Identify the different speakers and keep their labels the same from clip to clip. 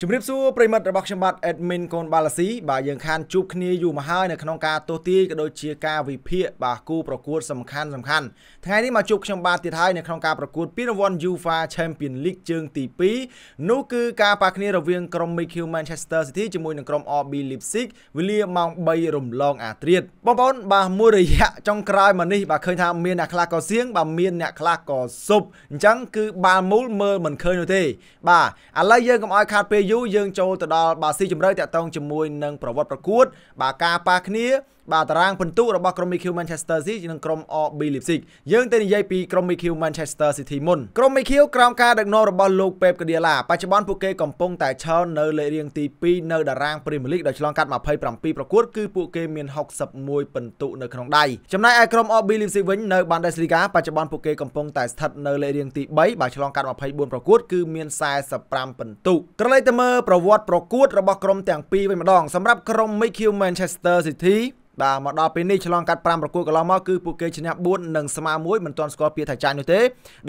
Speaker 1: ជំរាបសួរប្រិមិត្តរបស់ខ្ញុំបាទ admin កូនបាឡាស៊ីបាទយើងខានជួបគ្នាយូរមកហើយនៅក្នុងការទស្សទាយក៏ដូចជាការវិភាគបាទគូប្រកួតសំខាន់សំខាន់ថ្ងៃនេះមកជួបខ្ញុំបាទទៀតហើយនៅក្នុងការប្រកួតពានរង្វាន់ UEFA Champions League ជើងទី2នោះគឺការប៉ះគ្នារវាងក្រុម MQ Manchester City ជាមួយនឹងក្រុម RB Leipzig វេលាម៉ោង3រំលងអាត្រៀតបងប្អូនបាទមួយរយៈចុងក្រោយមកនេះបាទឃើញថាមានអ្នកខ្លះក៏សៀងបាទមានអ្នកខ្លះក៏សុបអញ្ចឹងគឺបាល់មូលមើលមិនឃើញនោះទេបាទឥឡូវយើងកុំឲ្យខាតពេលយូរយើងចូលទៅដល់បាទស៊ីជម្រៅតាក់ទងជាមួយនឹងប្រវត្តិប្រកួត បាទការប៉ះគ្នាបាទតារាងពិន្ទុរបស់ក្រុម MQ Manchester City និងក្រុម RB Leipzig យើងទៅនិយាយពីក្រុម MQ Manchester City មុនក្រុម MQ ក្រោមការដឹកនាំរបស់លោក Pep Guardiola បច្ចុប្បន្នពួកគេកំពុងតែឈរនៅលេខរៀងទី2នៅតារាង Premier League ដោយឆ្លងកាត់27ប្រកួតគឺពួកគេមាន61ពិន្ទុនៅក្នុងដៃចំណែកឯក្រុម RB Leipzig វិញនៅ Bundesliga បច្ចុប្បន្នពួកគេកំពុងតែស្ថិតនៅលេខរៀងទី3បាទឆ្លងកាត់24ប្រកួតគឺមាន45ពិន្ទុក្រឡេកទៅមើលប្រវត្តិប្រកួត របស់ក្រុមទាំងពីរវិញម្ដងសម្រាប់ក្រុម Mikel Manchester City បាទមកដល់ពេលនេះឆ្លងកាត់5ប្រកួតកន្លងមកគឺពួកគេឈ្នះ4និងស្មើ1មិនទាន់ស្គាល់ពាក្យថាចាញ់នោះទេ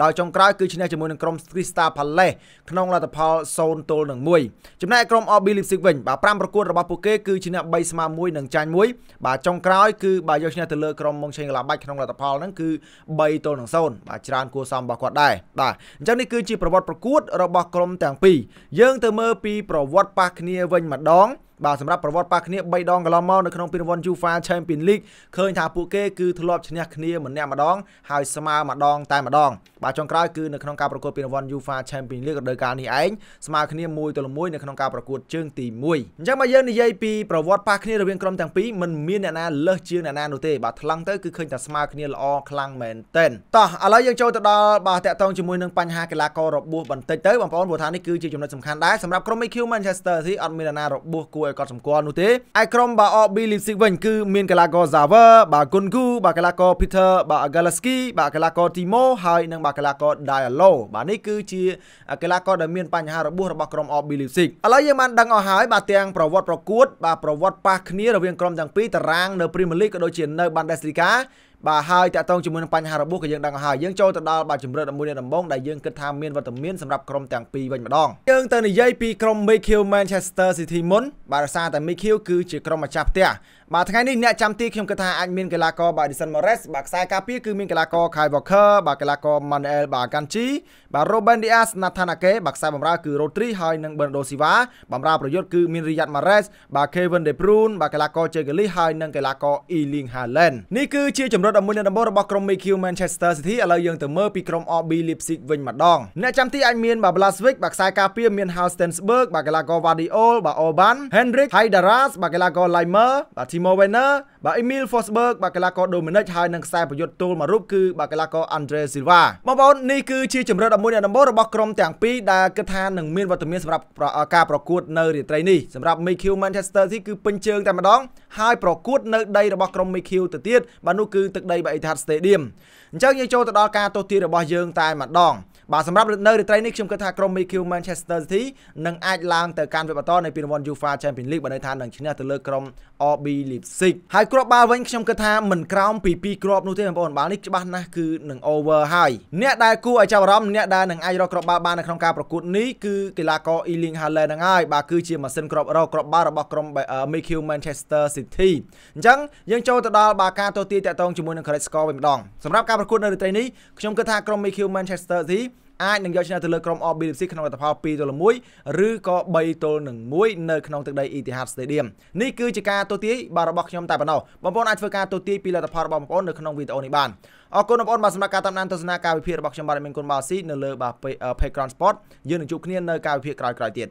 Speaker 1: ដោយចុងក្រោយគឺឈ្នះជាមួយនឹងក្រុម Crystal Palace ក្នុងលទ្ធផល0ទល់នឹង1ចំណែកក្រុម RB Leipzig វិញបាទ5ប្រកួតរបស់ពួកគេគឺឈ្នះ3ស្មើ1និងចាញ់1បាទចុងក្រោយគឺបាទយកឈ្នះទៅលើក្រុម Mönchengladbach ក្នុងលទ្ធផលហ្នឹងគឺ3ទល់នឹង0បាទច្រើនគួរសមរបស់គាត់ដែរបាទអញ្ចឹងនេះគឺជាប្រវត្តិប្រកួតរបស់ក្រុមទាំងពីរយើងទៅមើលពីប្រវត្តិប៉ះគ្នាវិញម្ដងបាទសម្រាប់ប្រវត្តិប៉ះគ្នា3ដងកន្លងមកនៅក្នុងពានរង្វាន់ UEFA Champions League ឃើញថាពួកគេគឺធ្លាប់ឈ្នះគ្នាម្នាក់ម្ដងហើយស្មើម្ដងតែម្ដងបាទចុងក្រោយគឺនៅក្នុងការប្រកួតពានរង្វាន់ UEFA Champions League រដូវកាលនេះឯងស្មើគ្នា1ទល់1នៅក្នុងការប្រកួតជើងទី1អញ្ចឹងមកយើងនិយាយពីប្រវត្តិប៉ះគ្នារវាងក្រុមទាំងពីរមិនមានអ្នកណាលើសជាងអ្នកណានោះទេបាទថ្លឹងទៅគឺឃើញតែស្មើគ្នាល្អខ្លាំងមែនទែនតោះឥឡូវយើងចូលទៅដល់បាទតាក់ទងជាមួយនឹងបញ្ហាកីឡាកររបួសបន្តិចទៅបងប្អូនព្រោះថានេះគឺជាចំណុចសំខាន់ដែរសម្រាប់ក្រុម MQ Manchester City អត់មានអ្នកណារបួសគួរឲ្យកត់សម្គាល់នោះទេឯក្រុមបាទ RB Leipzig វិញ គឺមានកីឡាករ Zaver បាទ Gungu បាទកីឡាករ Peter បាទ Galaxy បាទកីឡាករ Timo ហើយនិងបាទកីឡាករ Diallo បាទនេះគឺជាកីឡាករដែលមានបញ្ហារបួសរបស់ក្រុម RB Leipzig ឥឡូវយើងបានដឹងអស់ហើយបាទទាំងប្រវត្តិប្រកួតបាទប្រវត្តិប៉ះគ្នារវាងក្រុមទាំងពីរតារាងនៅ Premier League ក៏ដូចជានៅ Bundesliga បាទហើយតាក់ទងជាមួយនឹងបញ្ហារបួសក៏យើងដឹងហើយយើងចូលទៅដល់បាទជំរឿន11នេះដំបងដែលយើងគិតថាមានវត្តមានសម្រាប់ក្រុមទាំងពីរវិញម្ដងយើងទៅនិយាយពីក្រុម Mikel Manchester City មុនបាទដោយសារតែ Mikel គឺជាក្រុមម្ចាស់ផ្ទះបាទថ្ងៃនេះអ្នកចាំទីខ្ញុំគិតថាអាចមានកីឡាករបាទ Edison Moraes បាទខ្សែការពារគឺមានកីឡាករ Kyle Walker បាទកីឡាករ Manuel បាទ Akanji បាទ Ruben Dias Nathan Ake បាទខ្សែបម្រើគឺ Rodri ហើយនិង Bernardo Silva បម្រើប្រយុទ្ធគឺមាន Riyad Mahrez បាទ Kevin De Bruyne បាទកីឡាករ Jegeli ហើយនិងកីឡាករ Erling Haaland នេះគឺជាជំរឿរិត11អ្នកដំបូងរបស់ក្រុម MQ Manchester City ឥឡូវយើងទៅមើលពីក្រុម RB Leipzig វិញម្ដងអ្នកចាំទីអាចមានបាទ Blasvik បាទខ្សែការពារមាន Halstensberg បាទកីឡាករ Vardiol បាទ Orban Henrik Haidaras បាទកីឡាករ Leimer បាទ Timo Werner បាទ Emil Forsberg បាទកីឡាករ Dominic ហើយនិងខ្សែប្រយុទ្ធទូលមួយរូបគឺបាទកីឡាករ Andre Silva បងប្អូននេះគឺជាជំរិត11អ្នកដំបូងរបស់ក្រុមទាំងពីរដែលគិតថានឹងមានវត្តមានសម្រាប់ការប្រកួតនៅរាត្រីនេះសម្រាប់ MQ Manchester City គឺពេញជើងតែម្ដងហើយប្រកួតនៅដីរបស់ក្រុម MQ ទៅទៀតបាទនោះគឺទឹកដីបៃតហាត់ Stadium អញ្ចឹងយើងចូលទៅដល់ការទស្សន៍ទាយរបស់យើងតែម្ដងបាទសម្រាប់នៅរាត្រីនេះខ្ញុំគិតថាក្រុម MQ Manchester City នឹងអាចឡើងទៅកាន់វគ្គបន្តនៃពានរង្វាន់ UEFA Champions League បើន័យថានឹងឈ្នះទៅលើក្រុម RB Leipzig ហើយគ្រាប់បាល់វិញខ្ញុំគិតថាមិនក្រោមពី2គ្រាប់នោះទេបងប្អូនបាល់នេះច្បាស់ណាស់គឺនឹង over ហើយអ្នកដែលគួរឲ្យចាប់អារម្មណ៍អ្នកដែលនឹងអាចរកគ្រាប់បាល់បាននៅក្នុងការប្រកួតនេះគឺកីឡាករ Erling Haaland ហ្នឹងហើយបាទគឺជាម៉ាស៊ីនគ្រាប់រកគ្រាប់បាល់របស់ក្រុម MQ Manchester City អញ្ចឹងយើងចូលទៅដល់បាទការទស្សន៍ទាយតាក់ទងជាមួយនឹង credit score វិញម្ដងសម្រាប់ការប្រកួតនៅរាត្រីនេះខ្ញុំគិតថាក្រុម MQ Manchester City អាចនឹងយកឈ្នះទៅលើក្រុម RB Leipzig ក្នុងលទ្ធផល2ទល់1ឬក៏3ទល់នឹង1នៅក្នុងទឹកដី Etihad Stadium នេះគឺជាការទស្សទាយបាទរបស់ខ្ញុំតែប៉ុណ្ណោះបងប្អូនអាចធ្វើការទស្សទាយពីលទ្ធផលរបស់បងប្អូននៅក្នុងវីដេអូនេះបានអរគុណបងប្អូនបាទសម្រាប់ការតាមដានទស្សនាការវិភាគរបស់ខ្ញុំបាទមានគុណបាស៊ីនៅលើបាទ Playground Sport យើងនឹងជួបគ្នានៅការវិភាគក្រោយៗទៀត